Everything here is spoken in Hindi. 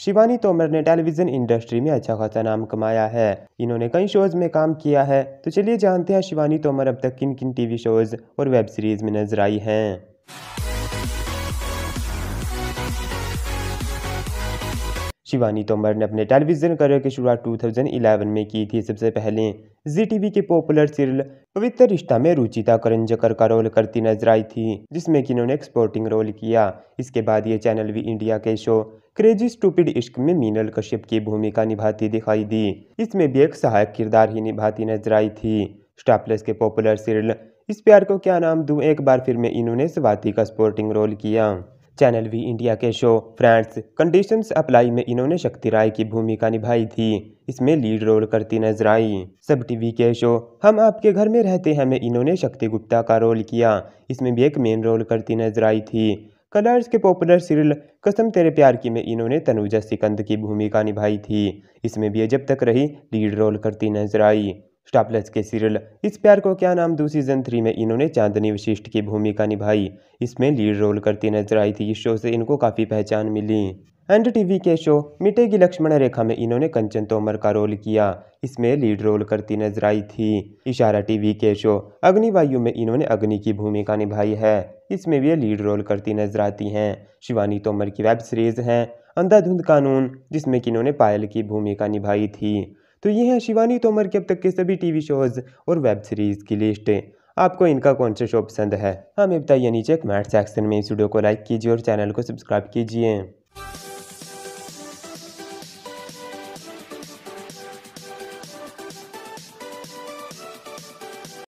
शिवानी तोमर ने टेलीविजन इंडस्ट्री में अच्छा खासा नाम कमाया है इन्होंने कई शोज में काम किया है तो चलिए जानते हैं शिवानी तोमर अब तक किन किन टीवी शोज और वेब सीरीज में नजर आई हैं शिवानी तोमर ने अपने टेलीविज़न करियर की शुरुआत 2011 में की थी सबसे पहले जी टीवी के पॉपुलर सीरियल पवित्र रिश्ता में रुचिता करंजकर का रोल करती नजर आई थी जिसमें कि इन्होंने एक्सपोर्टिंग रोल किया इसके बाद ये चैनल भी इंडिया के शो क्रेजी स्टूपिड इश्क में मीनल कश्यप की भूमिका निभाती दिखाई दी इसमें भी एक सहायक किरदार ही निभाती नजर आई थी स्टाप्लस के पॉपुलर सीरियल इस प्यार को क्या नाम दूं एक बार फिर में इन्होंने स्वाति का स्पोर्टिंग रोल किया चैनल वी इंडिया के शो फ्रेंड्स कंडीशंस अप्लाई में इन्होंने शक्ति राय की भूमिका निभाई थी इसमें लीड रोल करती नजर आई सब टीवी के शो हम आपके घर में रहते हैं में इन्होंने शक्ति गुप्ता का रोल किया इसमें भी एक मेन रोल करती नजर आई थी कलर्स के पॉपुलर सीरियल कसम तेरे प्यार की में इन्होंने तनुजा सिकंद की भूमिका निभाई थी इसमें भी जब तक रही लीड रोल करती नजर आई स्टापलस के सीरियल इस प्यार को क्या नाम दो सीजन थ्री में इन्होंने चांदनी वशिष्ठ की भूमिका निभाई इसमें लीड रोल करती नजर आई थी इस शो से इनको काफ़ी पहचान मिली एंड टीवी के शो मिटेगी लक्ष्मण रेखा में इन्होंने कंचन तोमर का रोल किया इसमें लीड रोल करती नजर आई थी इशारा टीवी के शो अग्निवायु में इन्होंने अग्नि की भूमिका निभाई है इसमें भी लीड रोल करती नजर आती हैं शिवानी तोमर की वेब सीरीज है अंधाधुंध कानून जिसमें कि इन्होंने पायल की भूमिका निभाई थी तो ये हैं शिवानी तोमर के अब तक के सभी टीवी शोज़ और वेब सीरीज़ की लिस्टें आपको इनका कौन सा शो पसंद है हमें बताइए नीचे कमेंट सेक्शन में इस वीडियो को लाइक कीजिए और चैनल को सब्सक्राइब कीजिए